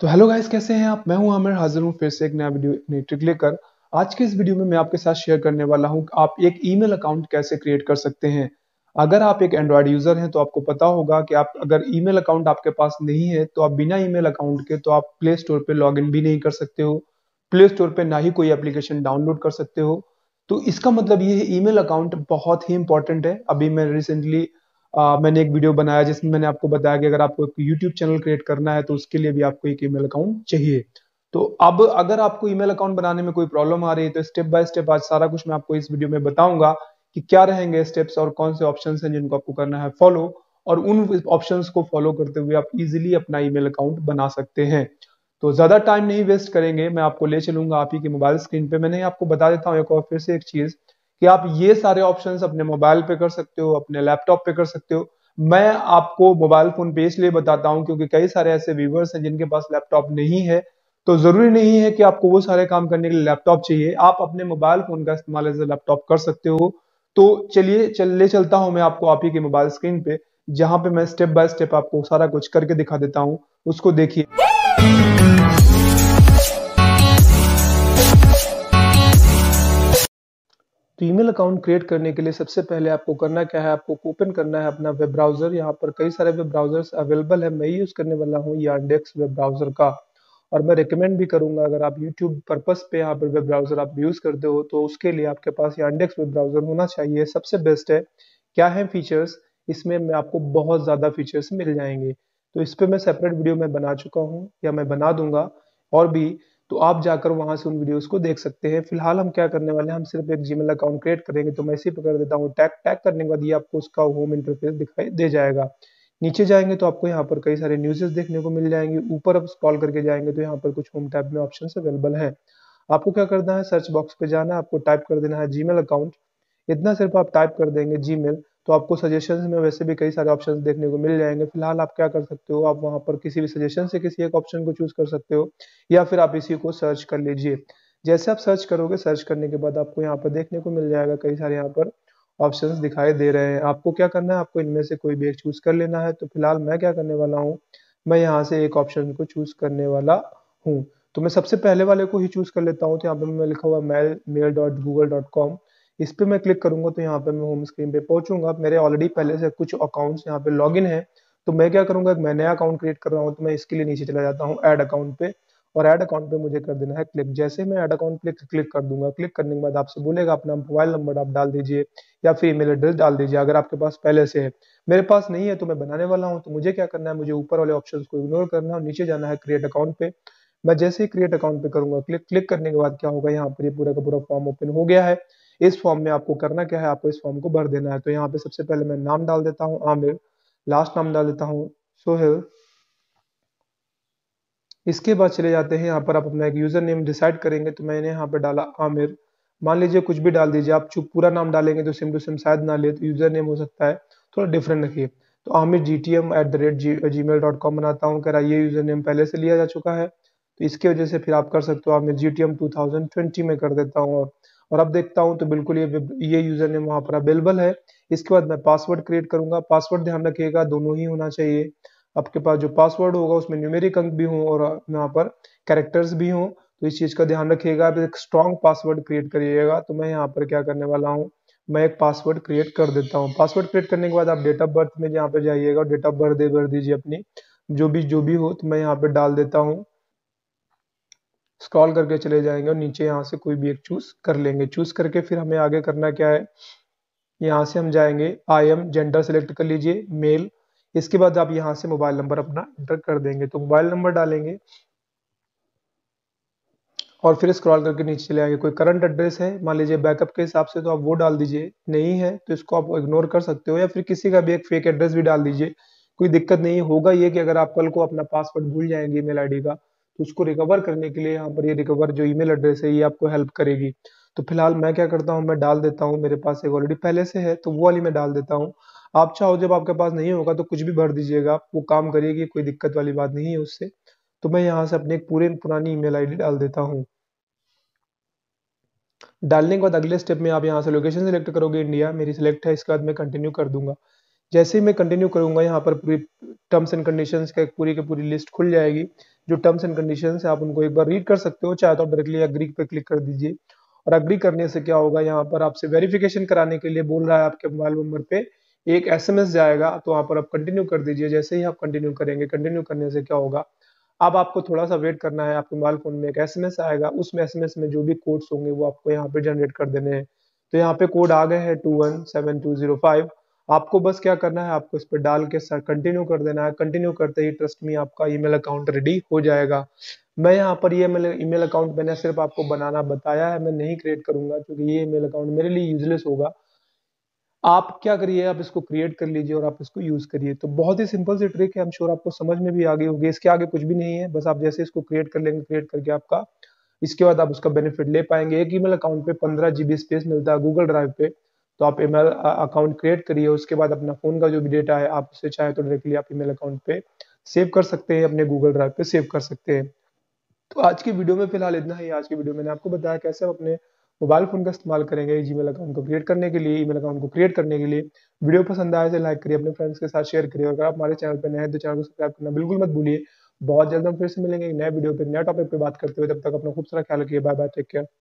तो hello guys कैसे हैं आप मैं हूं आमिर हाजिर हूं फिर से एक नया वीडियो नई ट्रिक लेकर आज के इस वीडियो में मैं आपके साथ शेयर करने वाला हूं आप एक ईमेल अकाउंट कैसे क्रिएट कर सकते हैं अगर आप एक एंड्रॉयड यूजर हैं तो आपको पता होगा कि आप अगर ईमेल अकाउंट आपके पास नहीं है तो आप बिना ईमेल अकाउंट के तो आप प्ले स्टोर पर लॉग भी नहीं कर सकते हो प्ले स्टोर पर ना ही कोई एप्लीकेशन डाउनलोड कर सकते हो तो इसका मतलब ये है ई अकाउंट बहुत ही इंपॉर्टेंट है अभी मैं रिसेंटली आ, मैंने एक वीडियो बनाया जिसमें मैंने आपको बताया कि अगर आपको एक यूट्यूब चैनल क्रिएट करना है तो उसके लिए भी आपको एक ईमेल अकाउंट चाहिए तो अब अगर आपको ईमेल अकाउंट बनाने में कोई प्रॉब्लम आ रही है तो स्टेप बाय स्टेप आज सारा कुछ मैं आपको इस वीडियो में बताऊंगा कि क्या रहेंगे स्टेप्स और कौन से ऑप्शन हैं जिनको आपको करना है फॉलो और उन ऑप्शंस को फॉलो करते हुए आप इजीली अपना ईमेल अकाउंट बना सकते हैं तो ज्यादा टाइम नहीं वेस्ट करेंगे मैं आपको ले चलूंगा आप ही के मोबाइल स्क्रीन पे मैंने आपको बता देता हूँ एक और फिर से एक चीज कि आप ये सारे ऑप्शन अपने मोबाइल पे कर सकते हो अपने लैपटॉप पे कर सकते हो मैं आपको मोबाइल फोन पे इसलिए बताता हूँ क्योंकि कई सारे ऐसे व्यूवर्स हैं जिनके पास लैपटॉप नहीं है तो जरूरी नहीं है कि आपको वो सारे काम करने के लिए लैपटॉप चाहिए आप अपने मोबाइल फोन का इस्तेमाल एज ए लैपटॉप कर सकते हो तो चलिए चल ले चलता हूं मैं आपको आप ही के मोबाइल स्क्रीन पे जहां पे मैं स्टेप बाय स्टेप आपको सारा कुछ करके दिखा देता हूं उसको देखिए तो ईमेल अकाउंट क्रिएट करने के लिए सबसे पहले आपको करना क्या है आपको ओपन करना है अपना वेब ब्राउजर यहाँ पर कई सारे वेब ब्राउजर्स अवेलेबल है मैं यूज़ करने वाला हूँ यानडेक्स वेब ब्राउजर का और मैं रिकमेंड भी करूंगा अगर आप यूट्यूब पर्पज़ पे यहाँ पर वेब ब्राउज़र आप यूज़ करते हो तो उसके लिए आपके पास यानडेक्स वेब ब्राउज़र होना चाहिए सबसे बेस्ट है क्या है फीचर्स इसमें मैं आपको बहुत ज़्यादा फीचर्स मिल जाएंगे तो इस पर मैं सेपरेट वीडियो में बना चुका हूँ या मैं बना दूंगा और भी तो आप जाकर वहां से उन वीडियोस को देख सकते हैं फिलहाल हम क्या करने वाले हैं हम सिर्फ एक जीमेल अकाउंट क्रिएट करेंगे तो मैं इसी पर कर देता हूँ टैग टैग करने के बाद ये आपको उसका होम इंटरफेस दिखाई दे जाएगा नीचे जाएंगे तो आपको यहाँ पर कई सारे न्यूजेस देखने को मिल जाएंगे ऊपर आप स्क्रॉल करके जाएंगे तो यहाँ पर कुछ होम टैब में ऑप्शन अवेलेबल है आपको क्या करना है सर्च बॉक्स पे जाना है आपको टाइप कर देना है जीमेल अकाउंट इतना सिर्फ आप टाइप कर देंगे जीमेल तो आपको सजेशन में वैसे भी कई सारे ऑप्शन देखने को मिल जाएंगे फिलहाल आप क्या कर सकते हो आप वहाँ पर किसी भी सजेशन से किसी एक ऑप्शन को चूज कर सकते हो या फिर आप इसी को सर्च कर लीजिए जैसे आप सर्च करोगे सर्च करने के बाद आपको यहाँ पर देखने को मिल जाएगा कई सारे यहाँ पर ऑप्शंस दिखाई दे रहे हैं आपको क्या करना है आपको इनमें से कोई भी एक चूज कर लेना है तो फिलहाल मैं क्या करने वाला हूँ मैं यहाँ से एक ऑप्शन को चूज करने वाला हूँ तो मैं सबसे पहले वाले को ही चूज कर लेता हूँ तो यहाँ पर मैं लिखा हुआ mail mail dot Google dot com इस पर मैं क्लिक करूंगा तो यहाँ पे मैं होम स्क्रीन पे पहुंचूंगा मेरे ऑलरेडी पहले से कुछ अकाउंट्स यहाँ पे लॉगिन है तो मैं क्या करूंगा मैं नया अकाउंट क्रिएट कर रहा हूँ तो मैं इसके लिए नीचे चला जाता हूँ एड अकाउंट पे और एड अकाउंट पे मुझे कर देना है क्लिक जैसे मैं एड अकाउंट पे क्लिक कर दूंगा क्लिक करने के बाद आपसे बोलेगा अपना मोबाइल नंबर आप डाल दीजिए या फिर ईमेल एड्रेस डाल दीजिए अगर आपके पास पहले से है मेरे पास नहीं है तो मैं बनाने वाला हूँ तो मुझे क्या करना है मुझे ऊपर वाले ऑप्शन को इग्नोर करना है नीचे जाना है क्रिएट अकाउंट पे मैं जैसे ही क्रिएट अकाउंट पे करूंगा क्लिक क्लिक करने के बाद क्या होगा यहाँ पर पूरा का पूरा फॉर्म ओपन हो गया है इस फॉर्म में आपको करना क्या है आपको इस फॉर्म को भर देना है तो यहाँ पे सबसे पहले मैं नाम डाल देता हूँ आमिर लास्ट नाम डाल देता हूँ सोहेल इसके बाद चले जाते हैं यहाँ पर आप अपना एक यूजर नेम डिसाइड करेंगे तो मैंने यहाँ पर डाला आमिर मान लीजिए कुछ भी डाल दीजिए आप चुप पूरा नाम डालेंगे तो सिम टू सिम शायद ना ले तो यूजर नेम हो सकता है थोड़ा डिफरेंट रखिए तो Aamir G T M at the rate G G mail dot com बनाता हूँ कह रहा ये यूजर नेम पहले से लिया जा चुका है तो इसकी वजह से फिर आप कर सकते हो Aamir G T M two thousand twenty में कर देता हूँ और और अब देखता हूँ तो बिल्कुल ये ये यूजर नेम वहाँ पर अवेलेबल है इसके बाद मैं पासवर्ड क्रिएट करूंगा पासवर्ड ध्यान रखिएगा दोनों ही होना चाहिए आपके पास जो पासवर्ड होगा उसमें न्यूमेरिक अंक भी हों और यहाँ पर कैरेक्टर्स भी हों तो इस चीज़ का ध्यान रखिएगा आप एक स्ट्रॉन्ग पासवर्ड क्रिएट करिएगा तो मैं यहाँ पर क्या करने वाला हूँ मैं एक पासवर्ड क्रिएट कर देता हूँ पासवर्ड क्रिएट करने के बाद आप डेट ऑफ बर्थ में यहाँ पर जाइएगा डेट ऑफ बर्थ दे भर दीजिए अपनी जो भी जो भी हो तो मैं यहाँ पर डाल देता हूँ स्क्रॉल करके चले जाएंगे और नीचे यहाँ से कोई भी एक चूज कर लेंगे चूज करके फिर हमें आगे करना क्या है यहाँ से हम जाएंगे आई एम जेंडर सेलेक्ट कर लीजिए मेल इसके बाद आप यहाँ से मोबाइल नंबर अपना एंटर कर देंगे तो मोबाइल नंबर डालेंगे और फिर स्क्रॉल करके नीचे चले आएंगे कोई करंट एड्रेस है मान लीजिए बैकअप के हिसाब से तो आप वो डाल दीजिए नहीं है तो इसको आप इग्नोर कर सकते हो या फिर किसी का भी एक फेक एड्रेस भी डाल दीजिए कोई दिक्कत नहीं होगा ये कि अगर आप कल को अपना पासवर्ड भूल जाएंगे ईमेल आईडी का तो उसको रिकवर करने के लिए यहाँ पर ये रिकवर जो ईमेल एड्रेस है ये आपको हेल्प करेगी तो फिलहाल मैं क्या करता हूँ मैं डाल देता हूँ मेरे पास एक ऑलरेडी पहले से है तो वो वाली मैं डाल देता हूँ आप चाहो जब आपके पास नहीं होगा तो कुछ भी भर दीजिएगा वो काम करिएगी कोई दिक्कत वाली बात नहीं है उससे तो मैं यहाँ से अपने एक पूरे पुरानी ईमेल आईडी डाल देता हूँ डालने के बाद अगले स्टेप में आप यहाँ से लोकेशन सेलेक्ट करोगे इंडिया मेरी सिलेक्ट है इसके बाद मैं कंटिन्यू कर दूंगा जैसे ही मैं कंटिन्यू करूंगा यहाँ पर पूरी टर्म्स एंड कंडीशन का पूरी की पूरी लिस्ट खुल जाएगी जो टर्म्स एंड कंडीशन है आप उनको एक बार रीड कर सकते हो चाहे तो आप डायरेक्टली अग्री पे क्लिक कर दीजिए और अग्री करने से क्या होगा यहाँ पर आपसे वेरिफिकेशन कराने के लिए बोल रहा है आपके मोबाइल नंबर पे एक एस जाएगा तो वहां पर आप कंटिन्यू कर दीजिए जैसे ही आप कंटिन्यू करेंगे कंटिन्यू करने से क्या होगा अब आपको थोड़ा सा वेट करना है आपके मोबाइल फोन में एक एसएमएस आएगा उसमें एसएमएस में जो भी कोड्स होंगे वो आपको यहाँ पे जनरेट कर देने हैं तो यहाँ पे कोड आ गए हैं two one seven two zero five आपको बस क्या करना है आपको इस पर डाल के सर कंटिन्यू कर देना है कंटिन्यू करते ही ट्रस्ट में आपका ईमेल अकाउंट रेडी हो जाएगा मैं यहाँ पर ये ईमेल अकाउंट मैंने सिर्फ आपको बनाना बताया है मैं नहीं क्रिएट करूंगा क्योंकि ये ईमेल अकाउंट मेरे लिए यूजलेस होगा आप क्या करिए आप इसको क्रिएट कर लीजिए और आप इसको यूज करिए तो बहुत ही सिंपल सी ट्रिक है हम श्योर आपको समझ में भी आ गई होगी इसके आगे कुछ भी नहीं है बस आप जैसे इसको क्रिएट कर लेंगे क्रिएट करके आपका इसके बाद आप उसका बेनिफिट ले पाएंगे एक ईमेल अकाउंट पे पंद्रह जीबी स्पेस मिलता है गूगल ड्राइव पे तो आप ईमेल अकाउंट क्रिएट करिए उसके बाद अपना फ़ोन का जो भी डेटा है आप उसे चाहे तो डायरेक्टली आप ईमेल अकाउंट पे सेव कर सकते हैं अपने गूगल ड्राइव पे सेव कर सकते हैं तो आज की वीडियो में फिलहाल इतना ही आज की वीडियो मैंने आपको बताया कैसे आप अपने मोबाइल फ़ोन का इस्तेमाल करेंगे जी अकाउंट को क्रिएट करने के लिए ईमेल अकाउंट को क्रिएट करने के लिए वीडियो पसंद आए तो लाइक करिए अपने फ्रेंड्स के साथ शेयर करिए अगर आप हमारे चैनल पर नए हैं तो चैनल को सब्सक्राइब करना बिल्कुल मत भूलिए बहुत जल्द हम फिर से मिलेंगे नए वीडियो पर नए टॉपिक पर बात करते हुए तब तक अपना खूब सारा ख्याल रखिए बाय बाय टेक केयर